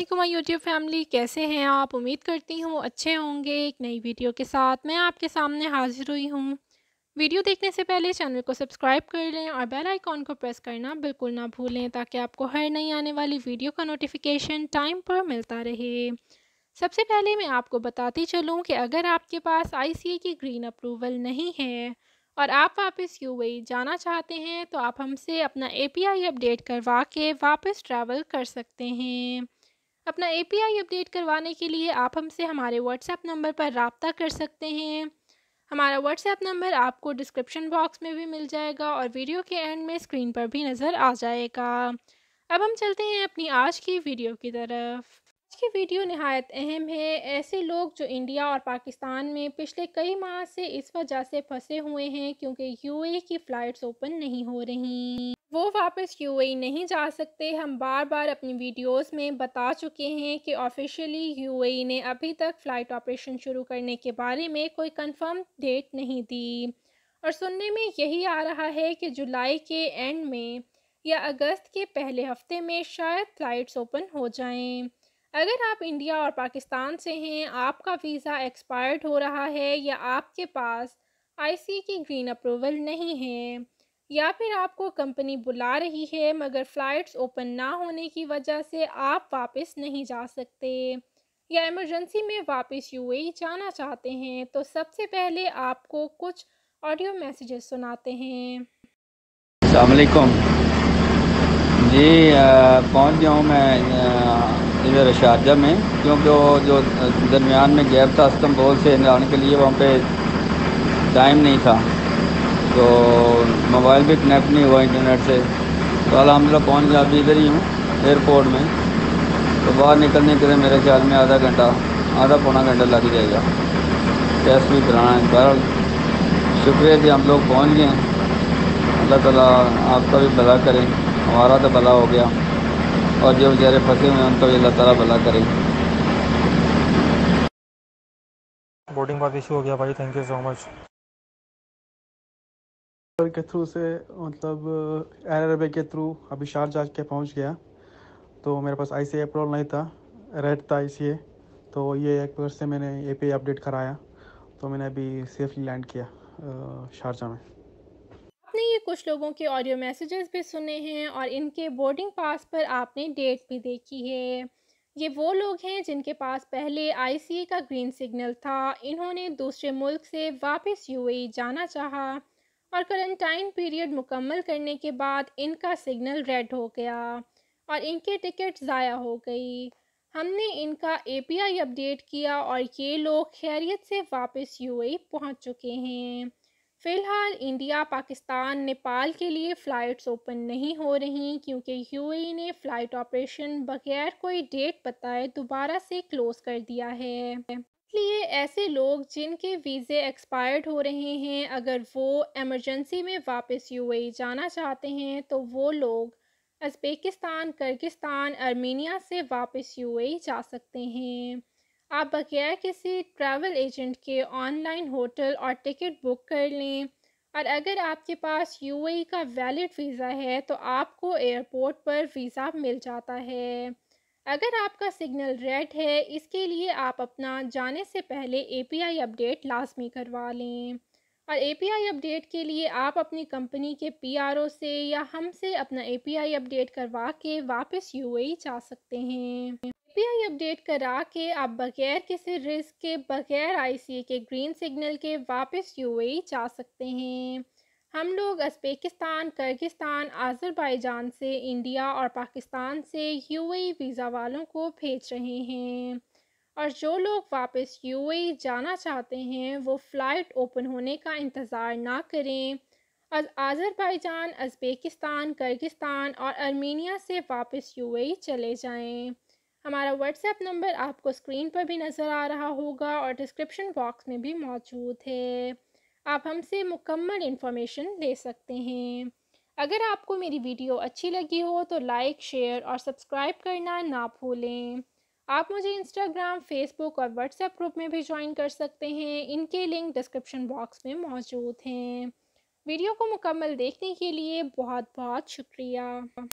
अस्सलाम YouTube family कैसे हैं आप उम्मीद करती हूँ अच्छे होंगे एक नई वीडियो के साथ मैं आपके सामने हाजिर हुई हूँ वीडियो देखने से पहले चैनल को सब्सक्राइब कर लें और बेल आइकॉन को प्रेस करना बिल्कुल ना भूलें ताकि आपको हर नई आने वाली वीडियो का नोटिफिकेशन टाइम पर मिलता रहे सबसे पहले मैं आपको बताती चलूँ कि अगर आपके पास आई की ग्रीन अप्रूवल नहीं है और आप वापस यू जाना चाहते हैं तो आप हमसे अपना ए अपडेट करवा के वापस ट्रैवल कर सकते हैं अपना एपीआई अपडेट करवाने के लिए आप हमसे हमारे व्हाट्सएप नंबर पर रबता कर सकते हैं हमारा व्हाट्सएप नंबर आपको डिस्क्रिप्शन बॉक्स में भी मिल जाएगा और वीडियो के एंड में स्क्रीन पर भी नज़र आ जाएगा अब हम चलते हैं अपनी आज की वीडियो की तरफ आज की वीडियो नहायत अहम है ऐसे लोग जो इंडिया और पाकिस्तान में पिछले कई माह से इस वजह से फंसे हुए हैं क्योंकि यूएई की फ़्लाइट्स ओपन नहीं हो रही वापस यूएई नहीं जा सकते हम बार बार अपनी वीडियोस में बता चुके हैं कि ऑफिशियली यूएई ने अभी तक फ़्लाइट ऑपरेशन शुरू करने के बारे में कोई कंफर्म डेट नहीं दी और सुनने में यही आ रहा है कि जुलाई के एंड में या अगस्त के पहले हफ्ते में शायद फ़्लाइट्स ओपन हो जाएं। अगर आप इंडिया और पाकिस्तान से हैं आपका वीज़ा एक्सपायर्ड हो रहा है या आपके पास आईसी की ग्रीन अप्रूवल नहीं है या फिर आपको कंपनी बुला रही है मगर फ़्लाइट्स ओपन ना होने की वजह से आप वापस नहीं जा सकते या इमरजेंसी में वापस यूएई जाना चाहते हैं तो सबसे पहले आपको कुछ ऑडियो मैसेजेस सुनाते हैं अलकुम जी पहुंच गया हूँ मैं इधर शारजा में क्योंकि वो जो दरमियान में गैप था बोल से आने के लिए वहाँ पे टाइम नहीं था तो मोबाइल भी कनेक्ट नहीं हुआ इंटरनेट से तो अलहमदिल्ला पहुँच गया अभी इधर ही हूँ एयरपोर्ट में तो बाहर निकलने के लिए मेरे ख्याल में आधा घंटा आधा पौना घंटा लग जाएगा टेस्ट भी कराना है बहरहाल शुक्रिया जी हम लोग पहुँच गए अल्लाह तला आपका भी भला करें हमारा तो भला हो गया और जो बेचारे फंसे हुए हैं उनका भी अल्लाह तला भला करें बोर्डिंग पास इशू हो गया भाई थैंक यू सो मच के थ्रू से मतलब एयर वे के थ्रू अभी शारजा के पहुंच गया तो मेरे पास आई सी अप्रूवल नहीं था रेड था आई तो ये एक बार से मैंने ए पी अपडेट कराया तो मैंने अभी सेफली लैंड किया शारजा में आपने ये कुछ लोगों के ऑडियो मैसेजेस भी सुने हैं और इनके बोर्डिंग पास पर आपने डेट भी देखी है ये वो लोग हैं जिनके पास पहले आईसीए का ग्रीन सिग्नल था इन्होंने दूसरे मुल्क से वापस यूएई e जाना चाहा और क्वारंटाइन पीरियड मुकम्मल करने के बाद इनका सिग्नल रेड हो गया और इनके टिकट ज़ाया हो गई हमने इनका एपीआई अपडेट किया और ये लोग खैरियत से वापस यूएई e पहुंच चुके हैं फ़िलहाल इंडिया पाकिस्तान नेपाल के लिए फ़्लाइट्स ओपन नहीं हो रही क्योंकि यूएई e ने फ़्लाइट ऑपरेशन बगैर कोई डेट बताए दोबारा से क्लोज़ कर दिया है इसलिए ऐसे लोग जिनके वीज़े एक्सपायर्ड हो रहे हैं अगर वो एमरजेंसी में वापस यूएई जाना चाहते हैं तो वो लोग उज़्बेकिस्तान कर्गिस्तान अर्मेनिया से वापस यूएई जा सकते हैं आप बगैर किसी ट्रैवल एजेंट के ऑनलाइन होटल और टिकट बुक कर लें और अगर आपके पास यूएई का वैलिड वीज़ा है तो आपको एयरपोर्ट पर वीज़ा मिल जाता है अगर आपका सिग्नल रेड है इसके लिए आप अपना जाने से पहले एपीआई अपडेट लाजमी करवा लें और एपीआई अपडेट के लिए आप अपनी कंपनी के पीआरओ से या हमसे अपना एपीआई अपडेट करवा के वापस यूएई e जा सकते हैं एपीआई अपडेट करा के आप बगैर किसी रिस्क के बगैर आईसीए के ग्रीन सिग्नल के वापस यूएई e जा सकते हैं हम लोग अजबेकिस्तान कर्गिस्तान आज़रबाईजान से इंडिया और पाकिस्तान से यूएई वीज़ा वालों को भेज रहे हैं और जो लोग वापस यूएई जाना चाहते हैं वो फ़्लाइट ओपन होने का इंतज़ार ना करें और आज़रबाईजान उजबेकिस्तान कर्गिस्तान और अर्मेनिया से वापस यूएई चले जाएं। हमारा व्हाट्सएप नंबर आपको स्क्रीन पर भी नज़र आ रहा होगा और डिस्क्रिप्शन बॉक्स में भी मौजूद है आप हमसे मुकम्मल इन्फॉर्मेशन ले सकते हैं अगर आपको मेरी वीडियो अच्छी लगी हो तो लाइक शेयर और सब्सक्राइब करना ना भूलें आप मुझे इंस्टाग्राम फेसबुक और व्हाट्सएप ग्रुप में भी ज्वाइन कर सकते हैं इनके लिंक डिस्क्रिप्शन बॉक्स में मौजूद हैं वीडियो को मुकम्मल देखने के लिए बहुत बहुत शुक्रिया